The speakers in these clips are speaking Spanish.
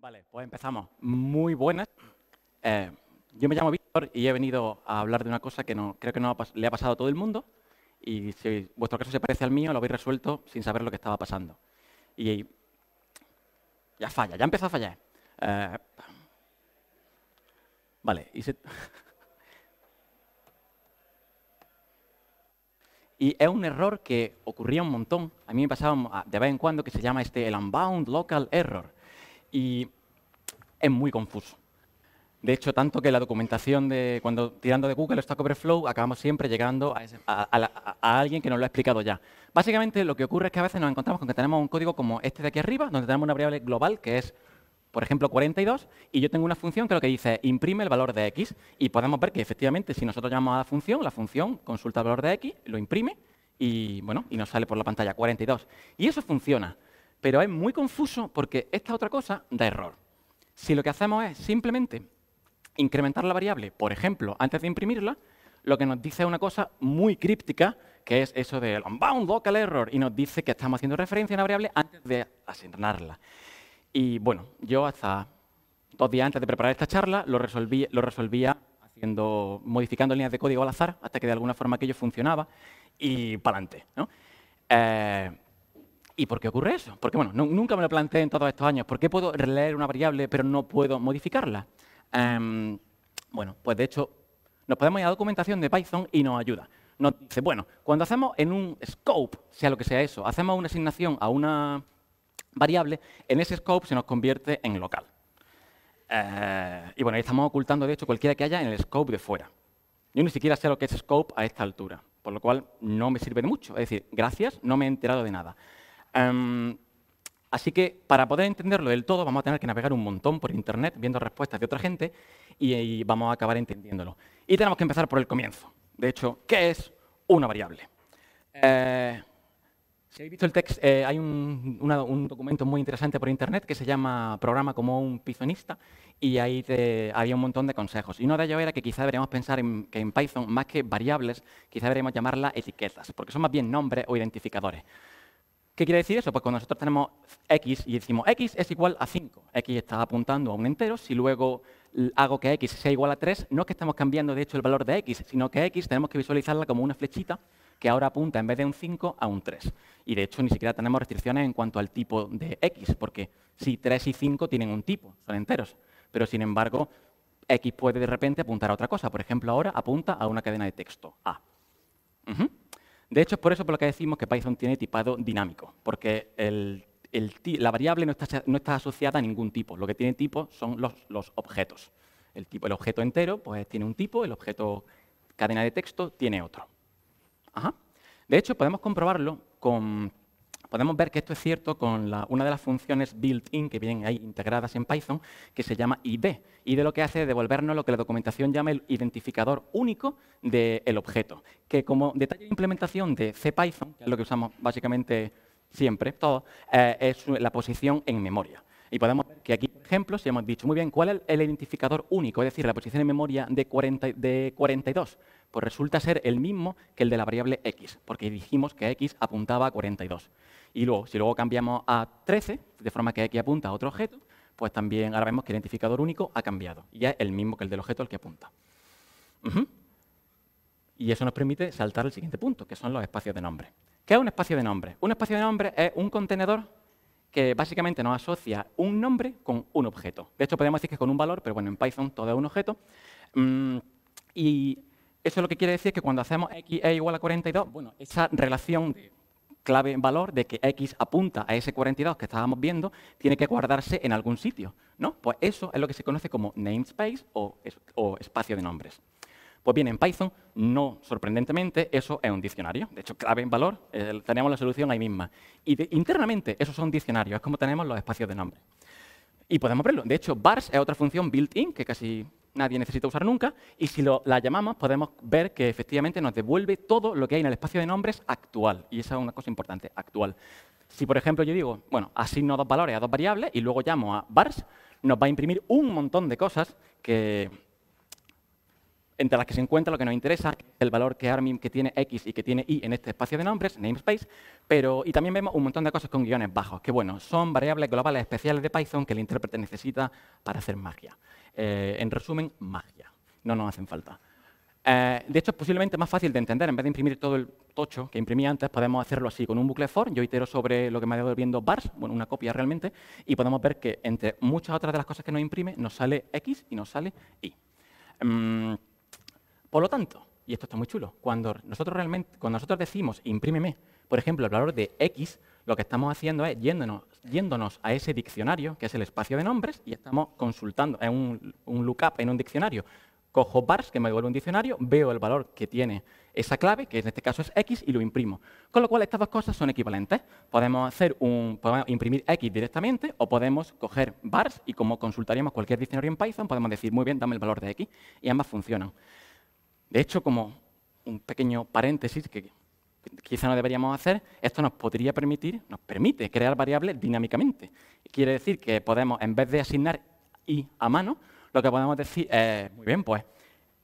Vale, pues empezamos. Muy buenas. Eh, yo me llamo Víctor y he venido a hablar de una cosa que no, creo que no le ha pasado a todo el mundo y si vuestro caso se parece al mío, lo habéis resuelto sin saber lo que estaba pasando. Y ya falla, ya empezó a fallar. Eh, vale, y, se... y es un error que ocurría un montón. A mí me pasaba ah, de vez en cuando que se llama este el unbound local error y es muy confuso. De hecho, tanto que la documentación de cuando tirando de Google está Stack Overflow acabamos siempre llegando a, a, alguien que nos lo ha explicado ya. Básicamente lo que ocurre es que a veces nos encontramos con que tenemos un código como este de aquí arriba, donde tenemos una variable global que es, por ejemplo, 42, y yo tengo una función que lo que dice es imprime el valor de x, y podemos ver que efectivamente si nosotros llamamos a la función, la función consulta el valor de x, lo imprime, y bueno, y nos sale por la pantalla 42. Y eso funciona. Pero es muy confuso porque esta otra cosa da error. Si lo que hacemos es simplemente incrementar la variable, por ejemplo, antes de imprimirla, lo que nos dice es una cosa muy críptica, que es eso del unbound local error, y nos dice que estamos haciendo referencia a una variable antes de asignarla. Y bueno, yo hasta dos días antes de preparar esta charla lo, resolvía haciendo, modificando líneas de código al azar hasta que de alguna forma aquello funcionaba y para adelante. Eh, ¿Y por qué ocurre eso? Porque, bueno, nunca me lo planteé en todos estos años. ¿Por qué puedo releer una variable pero no puedo modificarla? Em, bueno, pues de hecho, nos podemos ir a documentación de Python y nos ayuda. Nos dice, bueno, cuando hacemos en un scope, sea lo que sea eso, hacemos una asignación a una variable, en ese scope se nos convierte en local. Eh, y bueno, ahí estamos ocultando, de hecho, cualquiera que haya en el scope de fuera. Yo ni siquiera sé lo que es scope a esta altura, por lo cual no me sirve de mucho. Es decir, gracias, no me he enterado de nada. Em, así que para poder entenderlo del todo vamos a tener que navegar un montón por Internet viendo respuestas de otra gente y, vamos a acabar entendiéndolo. Y tenemos que empezar por el comienzo. De hecho, ¿qué es una variable? Eh, si habéis visto el texto, eh, hay un, documento muy interesante por internet que se llama Programa como un Pythonista y ahí había un montón de consejos. Y uno de ellos era que quizá deberíamos pensar en, que en Python, más que variables, quizá deberíamos llamarlas etiquetas, porque son más bien nombres o identificadores. ¿Qué quiere decir eso? Pues cuando nosotros tenemos x y decimos x es igual a 5, x está apuntando a un entero, si luego hago que x sea igual a 3, no es que estamos cambiando de hecho el valor de x, sino que x tenemos que visualizarla como una flechita que ahora apunta en vez de un 5 a un 3. Y de hecho ni siquiera tenemos restricciones en cuanto al tipo de x, porque si 3 y 5 tienen un tipo, son enteros, pero sin embargo x puede de repente apuntar a otra cosa, por ejemplo ahora apunta a una cadena de texto, a. De hecho, es por eso por lo que decimos que Python tiene tipado dinámico, porque la variable no está, asociada a ningún tipo. Lo que tiene tipo son los, los objetos. El, tipo, el objeto entero pues, tiene un tipo, el objeto cadena de texto tiene otro. De hecho, podemos comprobarlo con Podemos ver que esto es cierto con una de las funciones built-in que vienen ahí integradas en Python, que se llama ID. ID lo que hace es devolvernos lo que la documentación llama el identificador único del objeto, que como detalle de implementación de CPython, que es lo que usamos básicamente siempre, todo, eh, es la posición en memoria. Y podemos ver que aquí, por ejemplo, si hemos dicho muy bien cuál es el identificador único, es decir, la posición en memoria de, de 42, pues resulta ser el mismo que el de la variable x, porque dijimos que x apuntaba a 42. Y luego, si luego cambiamos a 13, de forma que x apunta a otro objeto, pues también ahora vemos que el identificador único ha cambiado y es el mismo que el del objeto al que apunta. Y eso nos permite saltar al siguiente punto, que son los espacios de nombre. ¿Qué es un espacio de nombre? Un espacio de nombre es un contenedor que básicamente nos asocia un nombre con un objeto. De hecho, podemos decir que es con un valor, pero bueno, en Python todo es un objeto. Mm, y eso lo que quiere decir es que cuando hacemos x es igual a 42, bueno, esa relación clave valor de que x apunta a ese 42 que estábamos viendo, tiene que guardarse en algún sitio, ¿no? Pues eso es lo que se conoce como namespace o espacio de nombres. Pues bien, en Python, no sorprendentemente, eso es un diccionario. De hecho, clave en valor, eh, tenemos la solución ahí misma. Y internamente, esos son diccionarios, es como tenemos los espacios de nombres Y podemos verlo. De hecho, bars es otra función built-in que casi nadie necesita usar nunca. Y si la llamamos, podemos ver que efectivamente nos devuelve todo lo que hay en el espacio de nombres actual. Y esa es una cosa importante, actual. Si, por ejemplo, yo digo, bueno, asigno dos valores a dos variables y luego llamo a bars, nos va a imprimir un montón de cosas que entre las que se encuentra lo que nos interesa, el valor que Armin que tiene X y que tiene Y en este espacio de nombres, namespace, pero, y también vemos un montón de cosas con guiones bajos, que bueno, son variables globales especiales de Python que el intérprete necesita para hacer magia. Eh, en resumen, magia. No nos hacen falta. Eh, de hecho, es posiblemente más fácil de entender. En vez de imprimir todo el tocho que imprimí antes, podemos hacerlo así, con un bucle for. Yo itero sobre lo que me ha ido viendo bars, bueno, una copia realmente, y podemos ver que entre muchas otras de las cosas que nos imprime, nos sale X y nos sale Y. Mm, por lo tanto, y esto está muy chulo, cuando nosotros, realmente, cuando nosotros decimos imprímeme, por ejemplo, el valor de X, lo que estamos haciendo es yéndonos, yéndonos a ese diccionario, que es el espacio de nombres, y estamos consultando, es un, lookup en un diccionario. Cojo bars, que me devuelve un diccionario, veo el valor que tiene esa clave, que en este caso es X, y lo imprimo. Con lo cual, estas dos cosas son equivalentes. Podemos, hacer un, podemos imprimir X directamente o podemos coger bars y como consultaríamos cualquier diccionario en Python, podemos decir, muy bien, dame el valor de X, y ambas funcionan. De hecho, como un pequeño paréntesis que quizá no deberíamos hacer, esto nos podría permitir, nos permite crear variables dinámicamente. Quiere decir que podemos, en vez de asignar i a mano, lo que podemos decir es, muy bien, pues,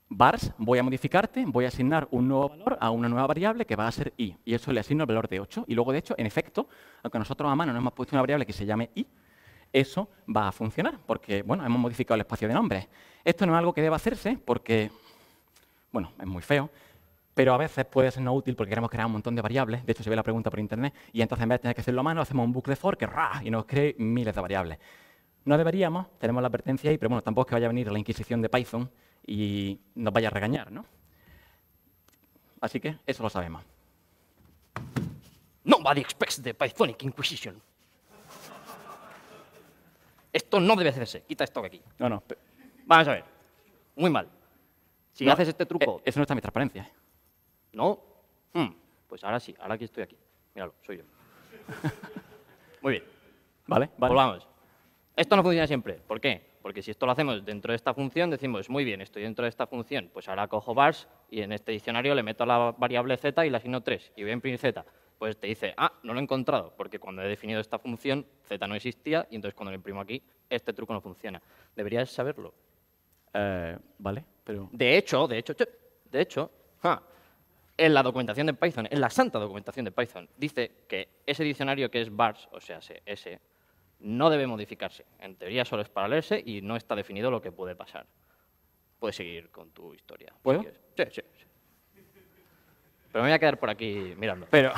vars, voy a modificarte, voy a asignar un nuevo valor a una nueva variable que va a ser i, y eso le asigno el valor de 8, y luego, de hecho, en efecto, aunque nosotros a mano no hemos puesto una variable que se llame i, eso va a funcionar, porque, bueno, hemos modificado el espacio de nombres. Esto no es algo que deba hacerse, porque bueno, es muy feo, pero a veces puede ser no útil porque queremos crear un montón de variables. De hecho, se ve la pregunta por internet y entonces en vez de tener que hacerlo a mano, hacemos un bucle for que ¡ra! y nos cree miles de variables. No deberíamos, tenemos la advertencia ahí, pero bueno, tampoco es que vaya a venir la Inquisición de Python y nos vaya a regañar, ¿no? Así que eso lo sabemos. Nobody expects the Pythonic Inquisition. Esto no debe hacerse. Quita esto de aquí. No, no. Vamos a ver. Muy mal. Si haces este truco... Eh, eso no está en mi transparencia. ¿eh? ¿No? Hmm, pues ahora sí, ahora que estoy aquí. Míralo, soy yo. Muy bien. Vale, Volvamos. Pues esto no funciona siempre. ¿Por qué? Porque si esto lo hacemos dentro de esta función, decimos, muy bien, estoy dentro de esta función, pues ahora cojo bars y en este diccionario le meto la variable z y le asigno 3 y voy a imprimir z. Pues te dice, ah, no lo he encontrado, porque cuando he definido esta función, z no existía y entonces cuando lo imprimo aquí, este truco no funciona. Deberías saberlo. Eh, ¿Vale? Pero... De hecho, de hecho, de hecho, en la documentación de Python, en la santa documentación de Python, dice que ese diccionario que es bars, o sea, ese, no debe modificarse. En teoría solo es para leerse y no está definido lo que puede pasar. Puedes seguir con tu historia. ¿Puedo? sí, sí, Pero me voy a quedar por aquí mirando. Pero...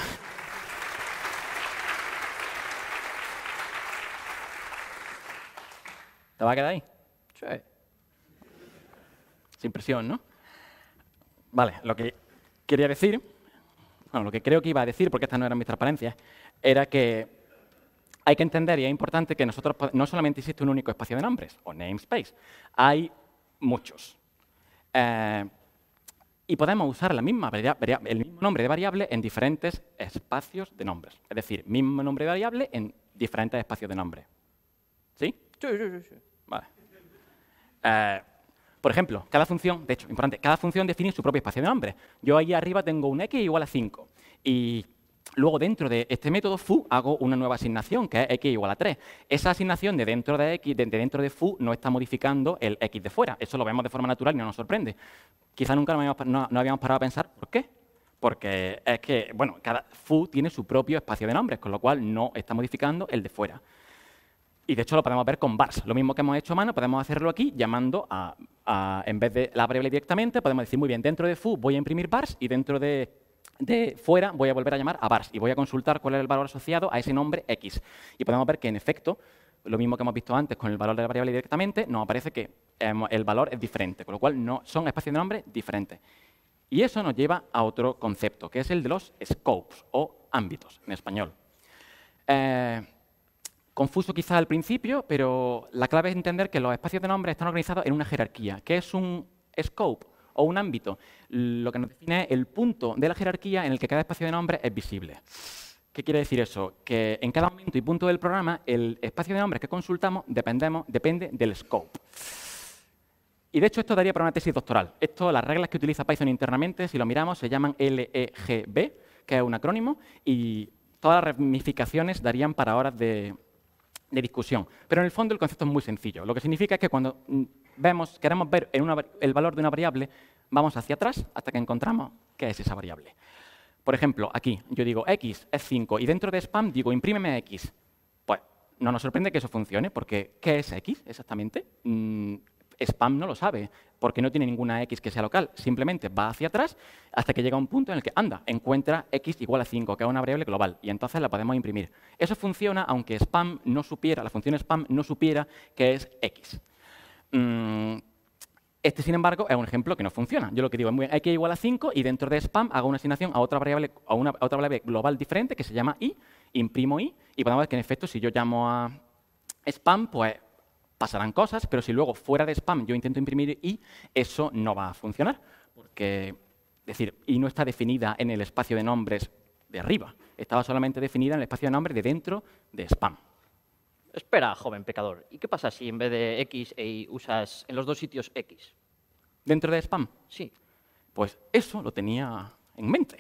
¿Te va a quedar ahí? Sin presión, ¿no? Vale, lo que quería decir, lo que creo que iba a decir, porque estas no eran mis transparencias, era que hay que entender y es importante que nosotros no solamente existe un único espacio de nombres o namespace, hay muchos. Eh, y podemos usar la misma el mismo nombre de variable en diferentes espacios de nombres. Es decir, mismo nombre de variable en diferentes espacios de nombre. ¿Sí? Sí, sí, sí. Vale. Eh, por ejemplo, cada función, de hecho, importante, cada función define su propio espacio de nombres. Yo ahí arriba tengo un x igual a 5. Y luego dentro de este método foo hago una nueva asignación, que es x igual a 3. Esa asignación de dentro de x, de dentro de foo, no está modificando el x de fuera. Eso lo vemos de forma natural y no nos sorprende. Quizá nunca no, habíamos parado a pensar por qué. Porque es que, bueno, cada foo tiene su propio espacio de nombres, con lo cual no está modificando el de fuera. Y de hecho lo podemos ver con bars. Lo mismo que hemos hecho a mano, podemos hacerlo aquí llamando a, en vez de la variable directamente, podemos decir, muy bien, dentro de foo voy a imprimir bars y dentro de fuera voy a volver a llamar a bars y voy a consultar cuál es el valor asociado a ese nombre x. Y podemos ver que, en efecto, lo mismo que hemos visto antes con el valor de la variable directamente, nos aparece que el valor es diferente, con lo cual no, son espacios de nombre diferentes. Y eso nos lleva a otro concepto, que es el de los scopes o ámbitos en español. Eh, Confuso quizá al principio, pero la clave es entender que los espacios de nombre están organizados en una jerarquía, que es un scope o un ámbito, lo que nos define es el punto de la jerarquía en el que cada espacio de nombre es visible. ¿Qué quiere decir eso? Que en cada momento y punto del programa, el espacio de nombres que consultamos dependemos, depende del scope. Y de hecho esto daría para una tesis doctoral. Esto, las reglas que utiliza Python internamente, si lo miramos, se llaman LEGB, que es un acrónimo, y todas las ramificaciones darían para horas de, de discusión. Pero en el fondo el concepto es muy sencillo. Lo que significa es que cuando mm, vemos, queremos ver el valor de una variable, vamos hacia atrás hasta que encontramos qué es esa variable. Por ejemplo, aquí yo digo x es 5 y dentro de spam digo imprímeme x. Pues no nos sorprende que eso funcione, porque ¿qué es x exactamente? Mm, spam no lo sabe, porque no tiene ninguna X que sea local. Simplemente va hacia atrás hasta que llega a un punto en el que, anda, encuentra X igual a 5, que es una variable global, y entonces la podemos imprimir. Eso funciona aunque spam no supiera, la función spam no supiera que es X. Mm, este, sin embargo, es un ejemplo que no funciona. Yo lo que digo es, muy X igual a 5 y dentro de spam hago una asignación a otra variable, a una, otra variable global diferente que se llama i imprimo Y, y podemos ver que en efecto si yo llamo a spam, pues pasarán cosas, pero si luego fuera de spam yo intento imprimir y, eso no va a funcionar, porque, es decir, y no está definida en el espacio de nombres de arriba, estaba solamente definida en el espacio de nombres de dentro de spam. Espera, joven pecador, ¿y qué pasa si en vez de X e Y usas en los dos sitios X? ¿Dentro de spam? Sí. Pues eso lo tenía en mente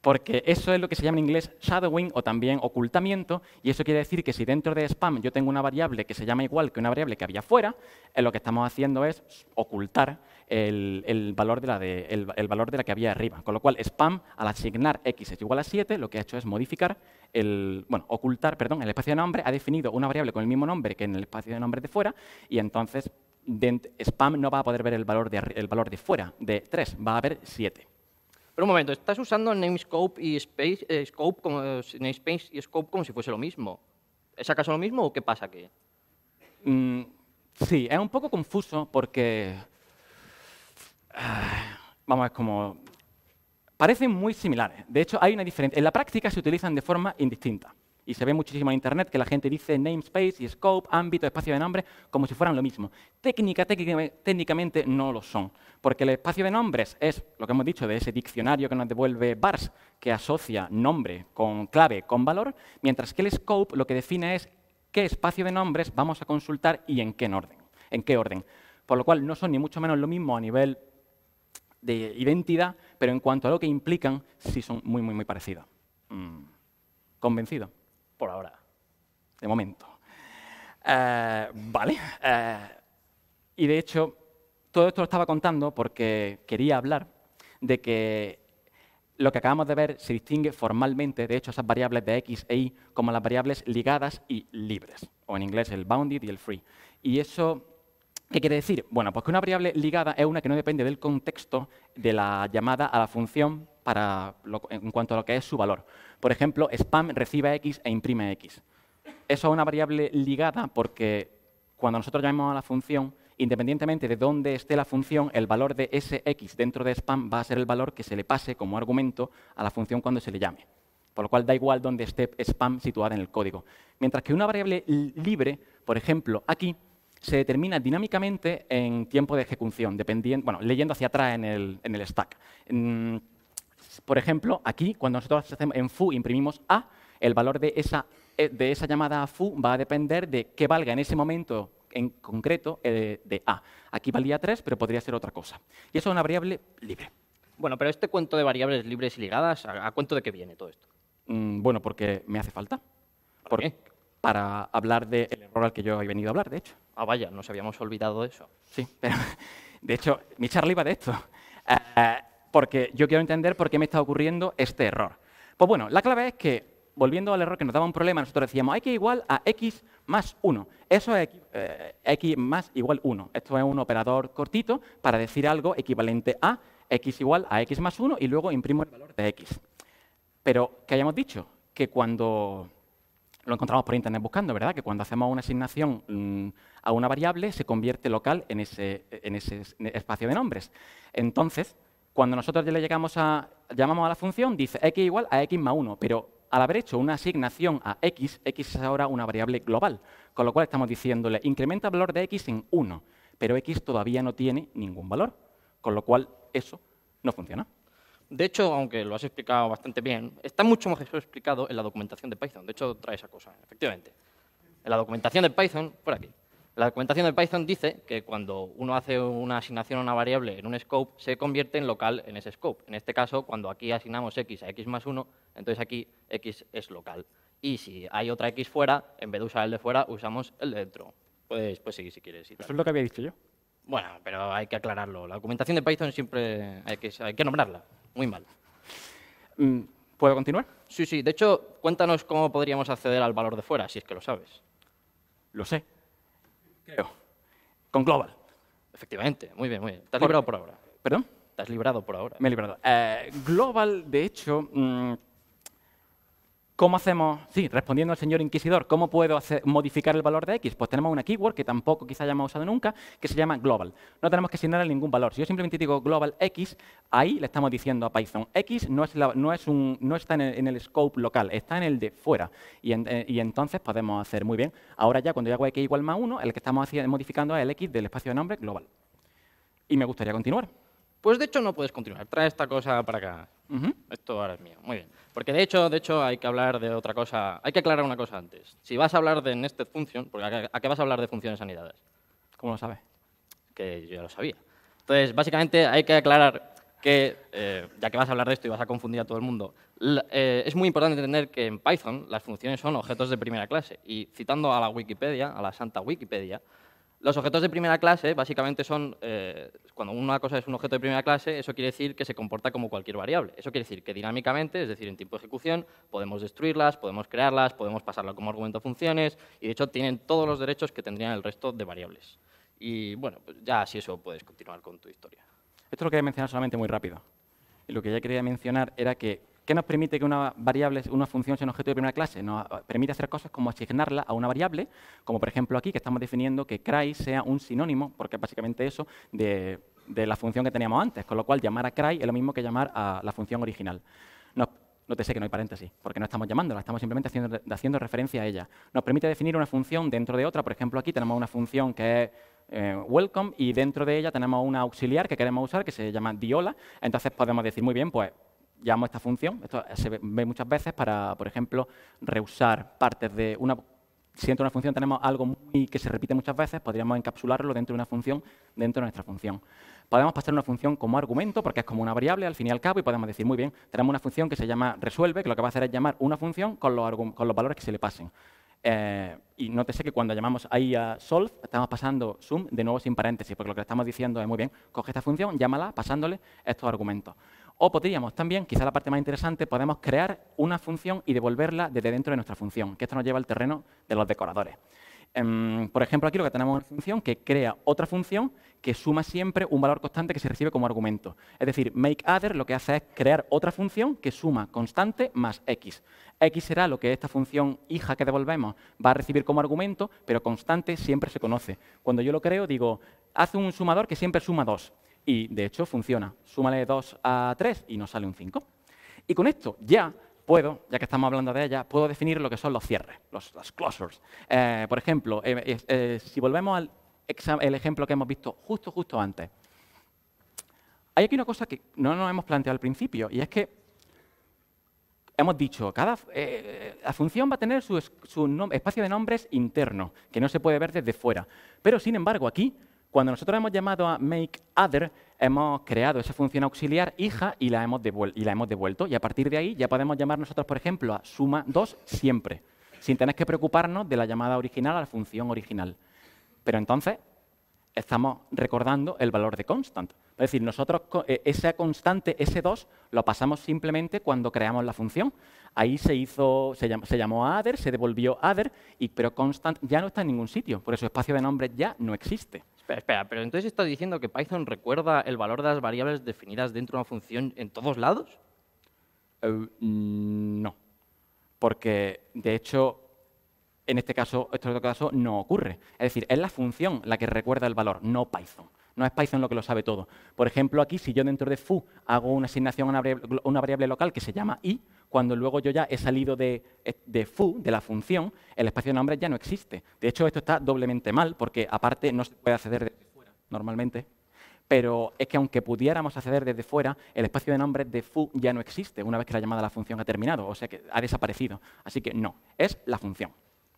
porque eso es lo que se llama en inglés shadowing o también ocultamiento, y eso quiere decir que si dentro de spam yo tengo una variable que se llama igual que una variable que había fuera, eh, lo que estamos haciendo es ocultar el, valor de la que había arriba. Con lo cual, spam, al asignar x es igual a 7, lo que ha hecho es modificar, el, bueno, ocultar, perdón, el espacio de nombre, ha definido una variable con el mismo nombre que en el espacio de nombre de fuera, y entonces spam no va a poder ver el valor de, el valor de fuera de 3, va a haber 7. Pero un momento, estás usando eh, scope como, eh, namespace y scope como si fuese lo mismo. ¿Es acaso lo mismo o qué pasa aquí? Mm, sí, es un poco confuso porque... Ah, vamos, es como... Parecen muy similares. De hecho, hay una diferencia. En la práctica se utilizan de forma indistinta y se ve muchísimo en Internet que la gente dice namespace y scope, ámbito, espacio de nombre, como si fueran lo mismo. Técnica, técnicamente no lo son, porque el espacio de nombres es lo que hemos dicho de ese diccionario que nos devuelve BARS, que asocia nombre con clave, con valor, mientras que el scope lo que define es qué espacio de nombres vamos a consultar y en qué orden. En qué orden. Por lo cual no son ni mucho menos lo mismo a nivel de identidad, pero en cuanto a lo que implican, sí son muy, muy, muy parecidos. Mm. Convencido por ahora, de momento. Eh, vale. Eh, y de hecho, todo esto lo estaba contando porque quería hablar de que lo que acabamos de ver se distingue formalmente, de hecho, esas variables de x e y como las variables ligadas y libres, o en inglés el bounded y el free. ¿Y eso qué quiere decir? Bueno, pues que una variable ligada es una que no depende del contexto de la llamada a la función en cuanto a lo que es su valor. Por ejemplo, spam recibe X e imprime X. Eso es una variable ligada porque cuando nosotros llamemos a la función, independientemente de dónde esté la función, el valor de x dentro de spam va a ser el valor que se le pase como argumento a la función cuando se le llame. Por lo cual da igual dónde esté spam situada en el código. Mientras que una variable libre, por ejemplo, aquí, se determina dinámicamente en tiempo de ejecución, dependiendo, bueno, leyendo hacia atrás en el, stack. Mm, por ejemplo, aquí, cuando nosotros hacemos en foo imprimimos a, el valor de esa, eh, de esa llamada a foo va a depender de qué valga en ese momento en concreto eh, de, a. Aquí valía 3, pero podría ser otra cosa. Y eso es una variable libre. Bueno, pero este cuento de variables libres y ligadas, ¿a, cuánto de qué viene todo esto? Mm, bueno, porque me hace falta. ¿Por qué? Para hablar del error al que yo he venido a hablar, de hecho. Ah, vaya, nos habíamos olvidado de eso. Sí, pero de hecho, mi charla iba de esto. Eh, porque yo quiero entender por qué me está ocurriendo este error. Pues bueno, la clave es que, volviendo al error que nos daba un problema, nosotros decíamos x igual a x más 1. Eso es eh, x más igual 1. Esto es un operador cortito para decir algo equivalente a x igual a x más 1 y luego imprimo el valor de x. Pero, ¿qué hayamos dicho? Que cuando lo encontramos por internet buscando, ¿verdad? Que cuando hacemos una asignación mm, a una variable se convierte local en ese espacio de nombres. Entonces, cuando nosotros le llegamos a, llamamos a la función, dice x igual a x más 1, pero al haber hecho una asignación a x, x es ahora una variable global, con lo cual estamos diciéndole, incrementa el valor de x en 1, pero x todavía no tiene ningún valor, con lo cual eso no funciona. De hecho, aunque lo has explicado bastante bien, está mucho mejor explicado en la documentación de Python. De hecho, trae esa cosa, efectivamente. En la documentación de Python, por aquí. La documentación de Python dice que cuando uno hace una asignación a una variable en un scope, se convierte en local en ese scope. En este caso, cuando aquí asignamos x a x más 1, entonces aquí x es local. Y si hay otra x fuera, en vez de usar el de fuera, usamos el de dentro. Puedes, sí, seguir si quieres. Eso es lo que había dicho yo. Bueno, pero hay que aclararlo. La documentación de Python siempre hay que, hay que nombrarla. Muy mal. Mm, ¿Puedo continuar? Sí, sí. De hecho, cuéntanos cómo podríamos acceder al valor de fuera, si es que lo sabes. Lo sé creo. Con Global. Efectivamente, muy bien, muy bien. Estás librado por ahora. ¿Perdón? Estás liberado por ahora. Me he liberado. Eh, Global, de hecho, mm, ¿Cómo hacemos? Sí, respondiendo al señor inquisidor, ¿cómo puedo hacer, modificar el valor de X? Pues tenemos una keyword que tampoco quizá hayamos usado nunca, que se llama global. No tenemos que asignarle ningún valor. Si yo simplemente digo global X, ahí le estamos diciendo a Python, X no, es no, está en el, scope local, está en el de fuera. Eh, y, entonces podemos hacer muy bien. Ahora ya cuando yo hago X igual más 1, el que estamos modificando es el X del espacio de nombre global. Y me gustaría continuar. Pues de hecho no puedes continuar. Trae esta cosa para acá. Esto ahora es mío. Muy bien. Que de hecho, de hecho hay que hablar de otra cosa, hay que aclarar una cosa antes. Si vas a hablar de nested function, porque a, qué vas a hablar de funciones anidadas? ¿Cómo lo sabes? Que yo ya lo sabía. Entonces, básicamente hay que aclarar que, eh, ya que vas a hablar de esto y vas a confundir a todo el mundo, eh, es muy importante entender que en Python las funciones son objetos de primera clase. Y citando a la Wikipedia, a la santa Wikipedia, los objetos de primera clase básicamente son, eh, cuando una cosa es un objeto de primera clase, eso quiere decir que se comporta como cualquier variable. Eso quiere decir que dinámicamente, es decir, en tiempo de ejecución, podemos destruirlas, podemos crearlas, podemos pasarla como argumento a funciones y de hecho tienen todos los derechos que tendrían el resto de variables. Y bueno, pues ya así eso puedes continuar con tu historia. Esto lo quería mencionar solamente muy rápido. y Lo que ya quería mencionar era que ¿Qué nos permite que una variable, una función sea un objeto de primera clase? Nos eh, permite hacer cosas como asignarla a una variable, como por ejemplo aquí, que estamos definiendo que cry sea un sinónimo, porque es básicamente eso, de, la función que teníamos antes, con lo cual llamar a cry es lo mismo que llamar a la función original. No te sé que no hay paréntesis, porque no estamos llamándola, estamos simplemente haciendo, referencia a ella. Nos permite definir una función dentro de otra. Por ejemplo, aquí tenemos una función que es eh, welcome y dentro de ella tenemos una auxiliar que queremos usar que se llama diola. Entonces podemos decir, muy bien, pues llamamos esta función, esto se ve muchas veces para, por ejemplo, reusar partes de una... Si dentro de una función tenemos algo muy que se repite muchas veces, podríamos encapsularlo dentro de una función, dentro de nuestra función. Podemos pasar una función como argumento, porque es como una variable al fin y al cabo, y podemos decir, muy bien, tenemos una función que se llama resuelve, que lo que va a hacer es llamar una función con los, valores que se le pasen. Eh, y nótese que cuando llamamos ahí a solve, estamos pasando sum de nuevo sin paréntesis, porque lo que le estamos diciendo es, muy bien, coge esta función, llámala pasándole estos argumentos. O podríamos también, quizá la parte más interesante, podemos crear una función y devolverla desde dentro de nuestra función, que esto nos lleva al terreno de los decoradores. Em, por ejemplo, aquí lo que tenemos es una función que crea otra función que suma siempre un valor constante que se recibe como argumento. Es decir, makeAdder lo que hace es crear otra función que suma constante más x. x será lo que esta función hija que devolvemos va a recibir como argumento, pero constante siempre se conoce. Cuando yo lo creo, digo, hace un sumador que siempre suma 2 y de hecho funciona. Súmale 2 a 3 y nos sale un 5. Y con esto ya puedo, ya que estamos hablando de ella, puedo definir lo que son los cierres, los, los closures. Eh, por ejemplo, eh, eh, si volvemos al el ejemplo que hemos visto justo, justo antes. Hay aquí una cosa que no nos hemos planteado al principio y es que hemos dicho, cada la función va a tener su, su espacio de nombres interno, que no se puede ver desde fuera. Pero, sin embargo, aquí cuando nosotros hemos llamado a make other, hemos creado esa función auxiliar hija y la hemos, devuelto. Y a partir de ahí ya podemos llamar nosotros, por ejemplo, a suma 2 siempre, sin tener que preocuparnos de la llamada original a la función original. Pero entonces estamos recordando el valor de constant. Es decir, nosotros e-, esa constante, ese 2, lo pasamos simplemente cuando creamos la función. Ahí se hizo, se llamó, a se devolvió other, pero constant ya no está en ningún sitio. Por eso espacio de nombres ya no existe. Espera, pero entonces estás diciendo que Python recuerda el valor de las variables definidas dentro de una función en todos lados? Eh, mm, no, porque de hecho, en este caso, en caso no ocurre. Es decir, es la función la que recuerda el valor, no Python. No es Python lo que lo sabe todo. Por ejemplo, aquí, si yo dentro de foo hago una asignación a una variable local que se llama i, cuando luego yo ya he salido de, de foo, de la función, el espacio de nombres ya no existe. De hecho, esto está doblemente mal, porque aparte no se puede acceder desde fuera, normalmente pero es que aunque pudiéramos acceder desde fuera, el espacio de nombres de foo ya no existe una vez que la llamada a la función ha terminado, o sea que ha desaparecido. Así que no, es la función.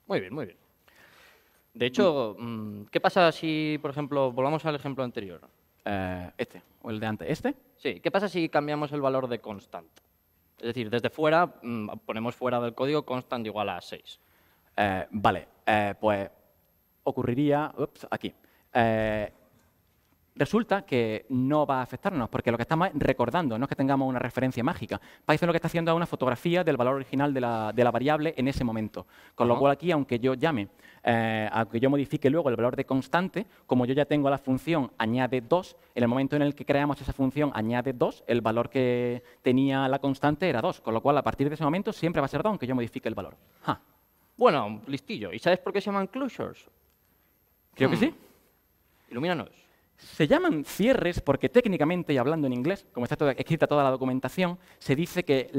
Muy bien, muy bien. De hecho, mm, ¿qué pasa si, por ejemplo, volvamos al ejemplo anterior? Eh, este, o el de antes. ¿Este? Sí, ¿qué pasa si cambiamos el valor de constant? Es decir, desde fuera, mm, ponemos fuera del código constant igual a 6. Eh, vale, eh, pues ocurriría, ups, aquí resulta que no va a afectarnos, porque lo que estamos recordando, no es que tengamos una referencia mágica. Python lo que está haciendo es una fotografía del valor original de la, variable en ese momento. Con lo cual aquí, aunque yo llame, eh, aunque yo modifique luego el valor de constante, como yo ya tengo la función añade 2, en el momento en el que creamos esa función añade 2, el valor que tenía la constante era 2. Con lo cual, a partir de ese momento siempre va a ser 2, aunque yo modifique el valor. Bueno, listillo. ¿Y sabes por qué se llaman closures? Creo que hmm. sí. Ilumínanos. Se llaman cierres porque técnicamente, y hablando en inglés, como está escrita toda la documentación, se dice que,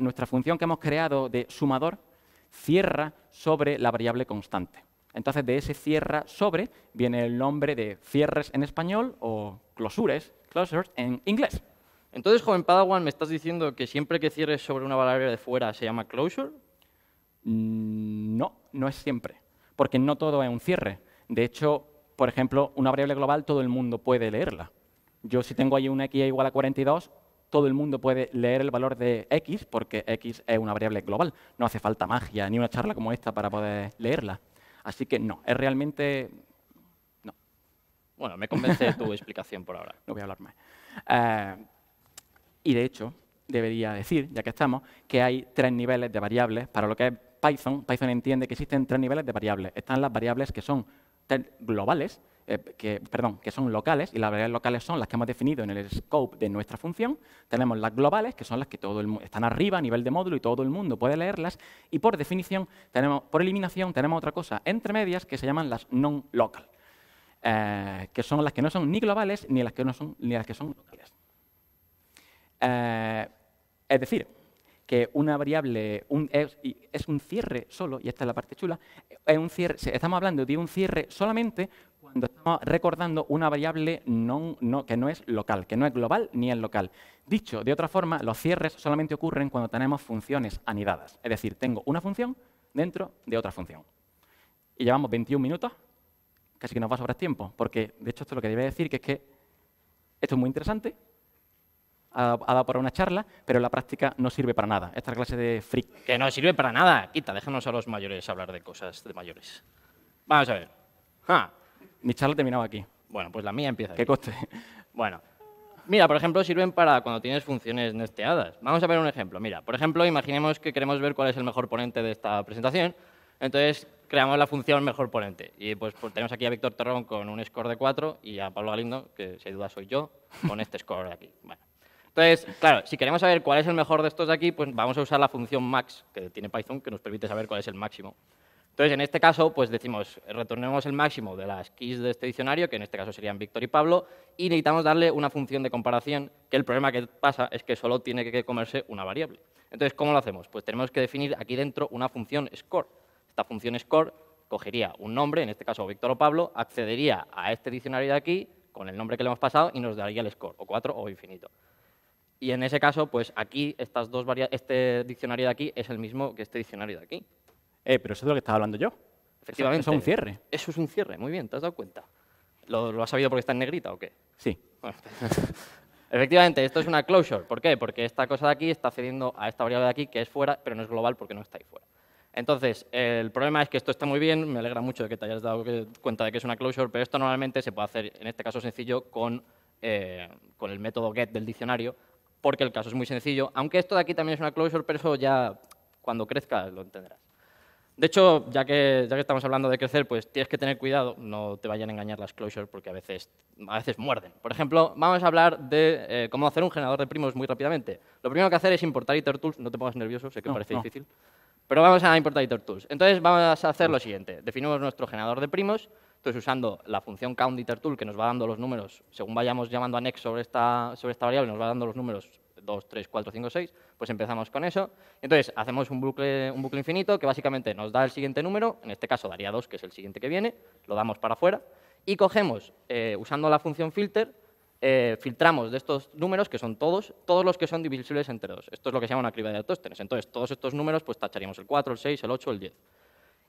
nuestra función que hemos creado de sumador cierra sobre la variable constante. Entonces, de ese cierra sobre viene el nombre de cierres en español o closures, closures en inglés. Entonces, joven Padawan, ¿me estás diciendo que siempre que cierres sobre una variable de fuera se llama closure? Mm, no, no es siempre, porque no todo es un cierre. De hecho, por ejemplo, una variable global todo el mundo puede leerla. Yo si tengo ahí una x igual a 42, todo el mundo puede leer el valor de x porque x es una variable global. No hace falta magia ni una charla como esta para poder leerla. Así que no, es realmente... No. Bueno, me convence tu explicación por ahora. No voy a hablar más. Eh, y de hecho, debería decir, ya que estamos, que hay tres niveles de variables para lo que es Python. Python entiende que existen tres niveles de variables. Están las variables que son globales, eh, que, perdón, que son locales, y las variables locales son las que hemos definido en el scope de nuestra función. Tenemos las globales, que son las que todo el, están arriba a nivel de módulo y todo el mundo puede leerlas. Y por definición, tenemos, por eliminación, tenemos otra cosa entre medias que se llaman las non-local, eh, que son las que no son ni globales ni las que, no son, ni las que son locales. Eh, es decir, que una variable es, un cierre solo, y esta es la parte chula, es un cierre, estamos hablando de un cierre solamente cuando estamos recordando una variable que no es local, que no es global ni es local. Dicho de otra forma, los cierres solamente ocurren cuando tenemos funciones anidadas, es decir, tengo una función dentro de otra función. Y llevamos 21 minutos, casi que nos va a sobrar tiempo, porque de hecho esto es lo que debe decir, que es que esto es muy interesante, ha, dado para una charla, pero en la práctica no sirve para nada. Esta clase de freak. Que no sirve para nada. Quita, déjanos a los mayores hablar de cosas de mayores. Vamos a ver. Ah. Mi charla terminaba aquí. Bueno, pues la mía empieza. Que coste. Bueno. Mira, por ejemplo, sirven para cuando tienes funciones nesteadas. Vamos a ver un ejemplo. Mira, por ejemplo, imaginemos que queremos ver cuál es el mejor ponente de esta presentación. Entonces, creamos la función mejor ponente. Y pues, pues tenemos aquí a Víctor Terrón con un score de 4 y a Pablo Galindo, que sin duda soy yo, con este score de aquí. Bueno. Entonces, claro, si queremos saber cuál es el mejor de estos de aquí, pues vamos a usar la función max que tiene Python, que nos permite saber cuál es el máximo. Entonces, en este caso, pues decimos, retornemos el máximo de las keys de este diccionario, que en este caso serían Víctor y Pablo, y necesitamos darle una función de comparación, que el problema que pasa es que solo tiene que comerse una variable. Entonces, ¿cómo lo hacemos? Pues tenemos que definir aquí dentro una función score. Esta función score cogería un nombre, en este caso Víctor o Pablo, accedería a este diccionario de aquí con el nombre que le hemos pasado y nos daría el score, o 4 o infinito. Y en ese caso, pues aquí, estas dos este diccionario de aquí es el mismo que este diccionario de aquí. Eh, pero eso es de lo que estaba hablando yo. Efectivamente. Eso es un cierre. Eso es un cierre, muy bien, ¿te has dado cuenta? ¿Lo, has sabido porque está en negrita o qué? Sí. Pues, efectivamente, esto es una closure. ¿Por qué? Porque esta cosa de aquí está cediendo a esta variable de aquí que es fuera, pero no es global porque no está ahí fuera. Entonces, el problema es que esto está muy bien, me alegra mucho de que te hayas dado cuenta de que es una closure, pero esto normalmente se puede hacer, en este caso sencillo, con eh, el método get del diccionario, porque el caso es muy sencillo, aunque esto de aquí también es una closure, pero eso ya cuando crezca lo entenderás. De hecho, ya que, ya que estamos hablando de crecer, pues tienes que tener cuidado, no te vayan a engañar las closures porque a veces, a veces muerden. Por ejemplo, vamos a hablar de eh, cómo hacer un generador de primos muy rápidamente. Lo primero que hacer es importar IterTools, no te pongas nervioso, sé que parece difícil, pero vamos a importar IterTools. Entonces vamos a hacer lo siguiente, definimos nuestro generador de primos, entonces, usando la función tool que nos va dando los números, según vayamos llamando a next sobre esta, sobre esta variable, nos va dando los números 2, 3, 4, 5, 6, pues empezamos con eso. Entonces, hacemos un bucle, un bucle infinito que básicamente nos da el siguiente número, en este caso daría 2, que es el siguiente que viene, lo damos para afuera, y cogemos, eh, usando la función filter, eh, filtramos de estos números, que son todos, todos los que son divisibles entre 2. Esto es lo que se llama una criba de autóstenes. Entonces, todos estos números, pues tacharíamos el 4, el 6, el 8, el 10.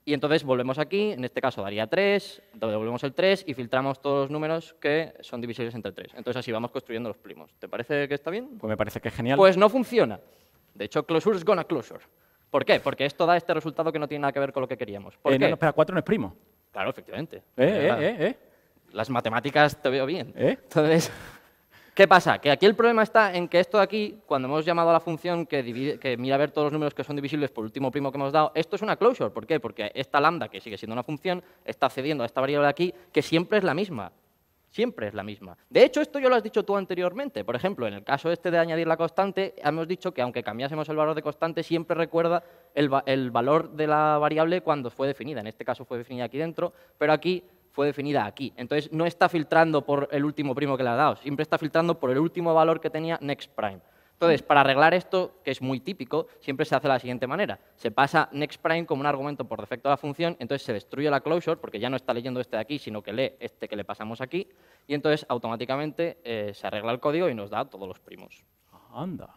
Y entonces volvemos aquí, en este caso daría 3, devolvemos el 3 y filtramos todos los números que son divisibles entre 3. Entonces así vamos construyendo los primos. ¿Te parece que está bien? Pues me parece que es genial. Pues no funciona. De hecho, closure is gonna closure. ¿Por qué? Porque esto da este resultado que no tiene nada que ver con lo que queríamos. ¿Por eh, qué? No, 4 no es primo. Claro, efectivamente. Eh, eh, Las matemáticas te veo bien. Entonces... ¿Qué pasa? Que aquí el problema está en que esto de aquí, cuando hemos llamado a la función que, mira a ver todos los números que son divisibles por último primo que hemos dado, esto es una closure. ¿Por qué? Porque esta lambda, que sigue siendo una función, está accediendo a esta variable de aquí, que siempre es la misma. Siempre es la misma. De hecho, esto ya lo has dicho tú anteriormente. Por ejemplo, en el caso este de añadir la constante, hemos dicho que aunque cambiásemos el valor de constante, siempre recuerda el valor de la variable cuando fue definida. En este caso fue definida aquí dentro, pero aquí fue definida aquí. Entonces no está filtrando por el último primo que le ha dado, siempre está filtrando por el último valor que tenía next prime. Entonces, para arreglar esto, que es muy típico, siempre se hace de la siguiente manera. Se pasa next prime como un argumento por defecto a la función, entonces se destruye la closure, porque ya no está leyendo este de aquí, sino que lee este que le pasamos aquí, y entonces automáticamente eh, se arregla el código y nos da todos los primos. Anda.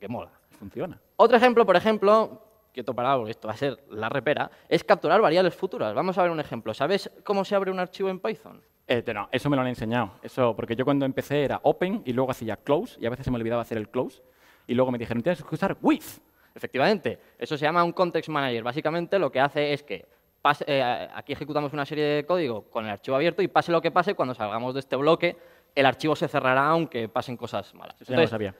¡Qué mola. Funciona. Otro ejemplo, por ejemplo, quieto parado, porque esto va a ser la repera, es capturar variables futuras. Vamos a ver un ejemplo. ¿Sabes cómo se abre un archivo en Python? Eh, no, eso me lo han enseñado. Eso, porque yo cuando empecé era open y luego hacía close y a veces se me olvidaba hacer el close y luego me dijeron, tienes que usar with. Efectivamente, eso se llama un context manager. Básicamente lo que hace es que pase, eh, aquí ejecutamos una serie de código con el archivo abierto y pase lo que pase, cuando salgamos de este bloque, el archivo se cerrará aunque pasen cosas malas. ya lo sabía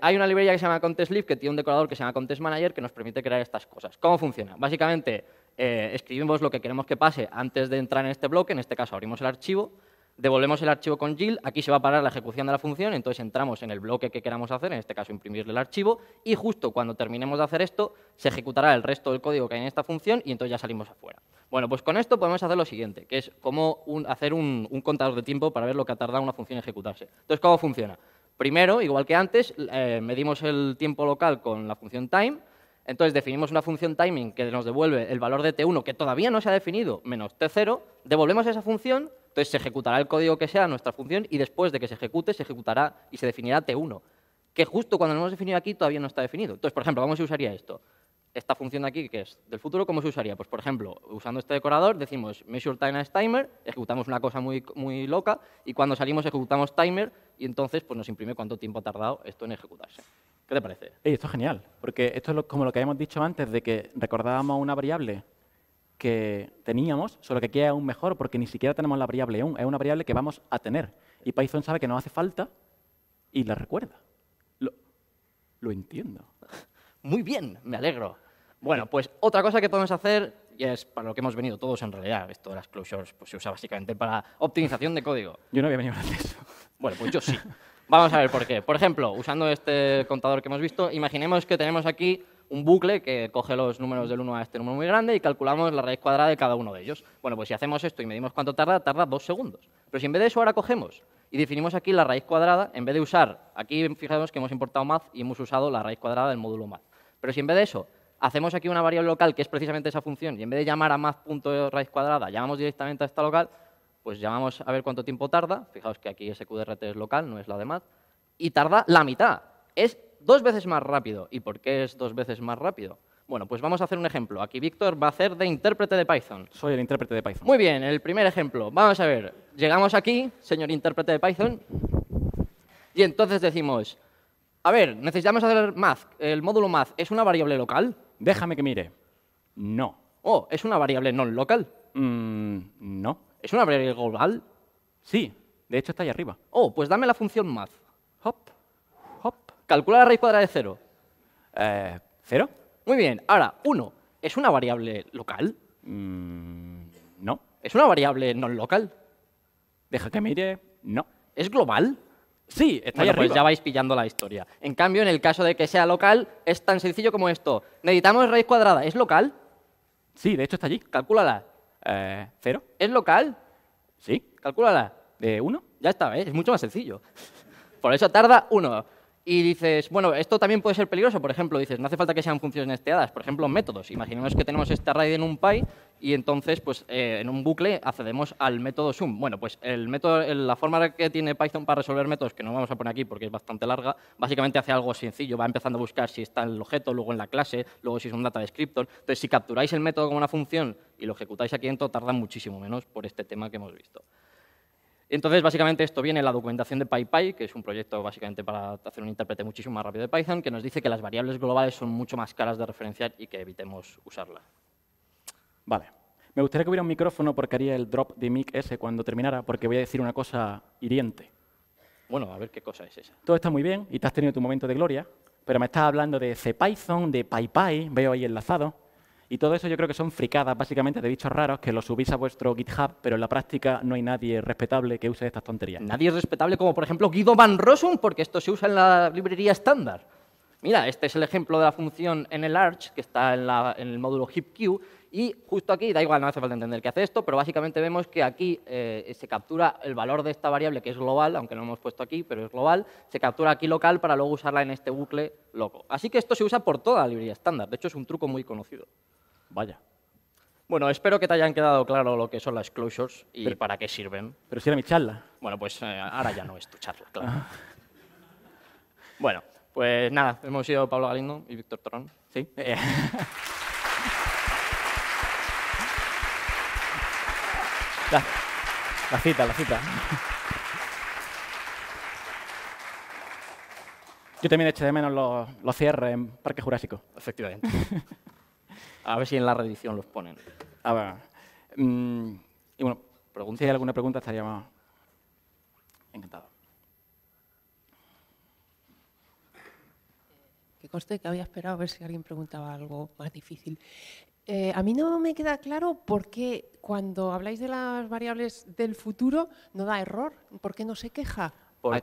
hay una librería que se llama Contest que tiene un decorador que se llama ContestManager Manager que nos permite crear estas cosas. ¿Cómo funciona? Básicamente, eh, escribimos lo que queremos que pase antes de entrar en este bloque, en este caso abrimos el archivo, devolvemos el archivo con Jill, aquí se va a parar la ejecución de la función, entonces entramos en el bloque que queramos hacer, en este caso imprimirle el archivo, y justo cuando terminemos de hacer esto, se ejecutará el resto del código que hay en esta función y entonces ya salimos afuera. Bueno, pues con esto podemos hacer lo siguiente, que es cómo hacer un, un contador de tiempo para ver lo que ha tardado una función en ejecutarse. Entonces, ¿cómo funciona? Primero, igual que antes, eh, medimos el tiempo local con la función time, entonces definimos una función timing que nos devuelve el valor de t1 que todavía no se ha definido, menos t0, devolvemos esa función, entonces se ejecutará el código que sea nuestra función y después de que se ejecute se ejecutará y se definirá t1, que justo cuando lo hemos definido aquí todavía no está definido. Entonces, por ejemplo, ¿cómo se usaría esto esta función de aquí, que es del futuro, ¿cómo se usaría? Pues, por ejemplo, usando este decorador, decimos measure time as timer, ejecutamos una cosa muy, muy loca, y cuando salimos ejecutamos timer, y entonces pues, nos imprime cuánto tiempo ha tardado esto en ejecutarse. ¿Qué te parece? esto es genial, porque esto es como lo que habíamos dicho antes, de que recordábamos una variable que teníamos, solo que aquí es aún mejor, porque ni siquiera tenemos la variable aún, es una variable que vamos a tener. Y Python sabe que no hace falta y la recuerda. Lo, lo entiendo. Muy bien, me alegro. Bueno, pues otra cosa que podemos hacer, y es para lo que hemos venido todos en realidad, esto de las closures pues, se usa básicamente para optimización de código. Yo no había venido a eso. Bueno, pues yo sí. Vamos a ver por qué. Por ejemplo, usando este contador que hemos visto, imaginemos que tenemos aquí un bucle que coge los números del 1 a este número muy grande y calculamos la raíz cuadrada de cada uno de ellos. Bueno, pues si hacemos esto y medimos cuánto tarda, tarda dos segundos. Pero si en vez de eso ahora cogemos y definimos aquí la raíz cuadrada, en vez de usar, aquí fijaros que hemos importado math y hemos usado la raíz cuadrada del módulo math. Pero si en vez de eso hacemos aquí una variable local que es precisamente esa función y en vez de llamar a más cuadrada llamamos directamente a esta local, pues llamamos a ver cuánto tiempo tarda. Fijaos que aquí ese SQDRT es local, no es la de math. Y tarda la mitad. Es dos veces más rápido. ¿Y por qué es dos veces más rápido? Bueno, pues vamos a hacer un ejemplo. Aquí Víctor va a hacer de intérprete de Python. Soy el intérprete de Python. Muy bien, el primer ejemplo. Vamos a ver. Llegamos aquí, señor intérprete de Python, y entonces decimos, a ver, necesitamos hacer math. El módulo math es una variable local. Déjame que mire. No. Oh, ¿es una variable non local? Mm, no. ¿Es una variable global? Sí. De hecho, está ahí arriba. Oh, pues dame la función math. Hop. Hop. Calcula la raíz cuadrada de cero. Eh, ¿Cero? Muy bien. Ahora, uno. ¿Es una variable local? Mm, no. ¿Es una variable non local? Deja que mire. No. ¿Es global? Sí, está pues ya vais pillando la historia. En cambio, en el caso de que sea local, es tan sencillo como esto. Necesitamos raíz cuadrada. ¿Es local? Sí, de hecho está allí. Calcúlala. Eh, ¿Cero? ¿Es local? Sí. Calcúlala. ¿De uno? Ya está, ¿eh? es mucho más sencillo. Por eso tarda uno y dices, bueno, esto también puede ser peligroso. Por ejemplo, dices, no hace falta que sean funciones nesteadas, por ejemplo, métodos. Imaginemos que tenemos este array en un py y entonces, pues, eh, en un bucle accedemos al método sum. Bueno, pues el método, la forma que tiene Python para resolver métodos, que no vamos a poner aquí porque es bastante larga, básicamente hace algo sencillo. Va empezando a buscar si está en el objeto, luego en la clase, luego si es un data descriptor. Entonces, si capturáis el método como una función y lo ejecutáis aquí dentro, tarda muchísimo menos por este tema que hemos visto. Entonces, básicamente, esto viene en la documentación de PyPy, que es un proyecto básicamente para hacer un intérprete muchísimo más rápido de Python, que nos dice que las variables globales son mucho más caras de referenciar y que evitemos usarlas. Vale. Me gustaría que hubiera un micrófono porque haría el drop de mic ese cuando terminara, porque voy a decir una cosa hiriente. Bueno, a ver qué cosa es esa. Todo está muy bien y te has tenido tu momento de gloria, pero me estás hablando de CPython, de PyPy, veo ahí enlazado. Y todo eso yo creo que son fricadas básicamente de bichos raros que lo subís a vuestro GitHub, pero en la práctica no hay nadie respetable que use estas tonterías. Nadie es respetable como por ejemplo Guido Van Rossum, porque esto se usa en la librería estándar. Mira, este es el ejemplo de la función en el Arch, que está en, el módulo HipQ, y justo aquí, da igual, no hace falta entender qué hace esto, pero básicamente vemos que aquí eh, se captura el valor de esta variable que es global, aunque no lo hemos puesto aquí, pero es global, se captura aquí local para luego usarla en este bucle loco. Así que esto se usa por toda la librería estándar, de hecho es un truco muy conocido. Vaya. Bueno, espero que te hayan quedado claro lo que son las closures y para qué sirven. Pero si era mi charla. Bueno, pues eh, ahora ya no es tu charla, claro. bueno, pues nada, hemos sido Pablo Galindo y Víctor Torón. Sí. la, cita, la cita. Yo también eché de menos lo, los cierres en Parque Jurásico. Efectivamente. A ver si en la reedición los ponen. A ver. Mm, y bueno, pregunta si hay alguna pregunta, estaría más encantado. Que conste que había esperado a ver si alguien preguntaba algo más difícil. Eh, a mí no me queda claro por qué cuando habláis de las variables del futuro no da error, por qué no se queja. Ah,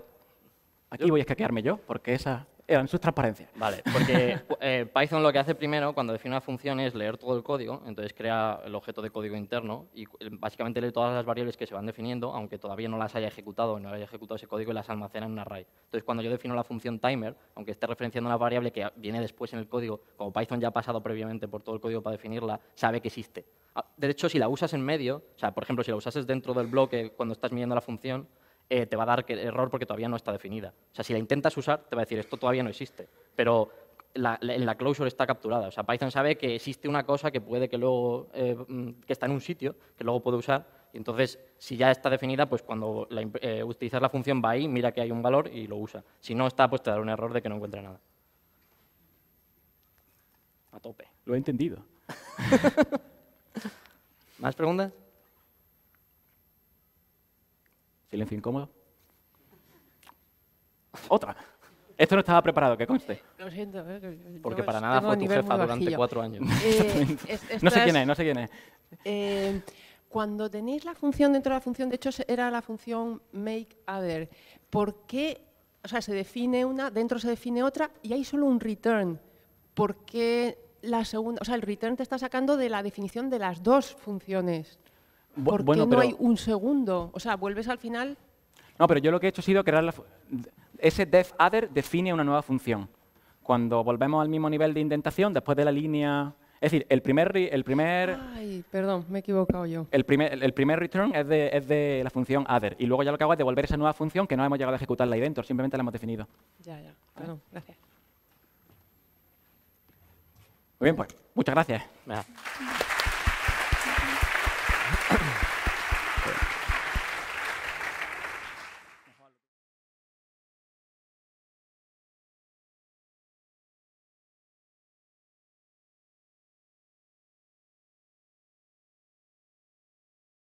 aquí voy a escaquearme yo, porque esa eran eh, sus transparencias. Vale, porque eh, Python lo que hace primero cuando define una función es leer todo el código, entonces crea el objeto de código interno y eh, básicamente lee todas las variables que se van definiendo, aunque todavía no las haya ejecutado no haya ejecutado ese código y las almacena en un array. Entonces cuando yo defino la función timer, aunque esté referenciando una variable que viene después en el código, como Python ya ha pasado previamente por todo el código para definirla, sabe que existe. Ah, de hecho, si la usas en medio, o sea, por ejemplo, si la usases dentro del bloque cuando estás midiendo la función, eh, te va a dar error porque todavía no está definida. O sea, si la intentas usar, te va a decir, esto todavía no existe. Pero en la closure está capturada. O sea, Python sabe que existe una cosa que puede que luego, eh, mm, que está en un sitio, que luego puede usar. Y entonces, si ya está definida, pues cuando la, eh, utilizas la función va ahí, mira que hay un valor y lo usa. Si no está, pues te dará un error de que no encuentra nada. A tope. Lo he entendido. ¿Más preguntas? Silencio incómodo. Otra. Esto no estaba preparado, que conste. Lo siento. Eh, Porque para nada fue tu jefa durante cuatro años. Eh, no sé quién es, no sé quién es. Eh, cuando tenéis la función dentro de la función, de hecho era la función make other, ¿por qué? O sea, se define una, dentro se define otra y hay solo un return. ¿Por qué la segunda? O sea, el return te está sacando de la definición de las dos funciones bueno, no pero... hay un segundo? O sea, vuelves al final. No, pero yo lo que he hecho ha sido crear la. Ese def adder define una nueva función. Cuando volvemos al mismo nivel de indentación, después de la línea. Es decir, el primer. El primer Ay, perdón, me he equivocado yo. El primer, return es de, la función adder. Y luego ya lo que hago es devolver esa nueva función que no hemos llegado a ejecutarla ahí dentro, simplemente la hemos definido. Ya, ya. Bueno, gracias. Muy bien, pues. Muchas gracias.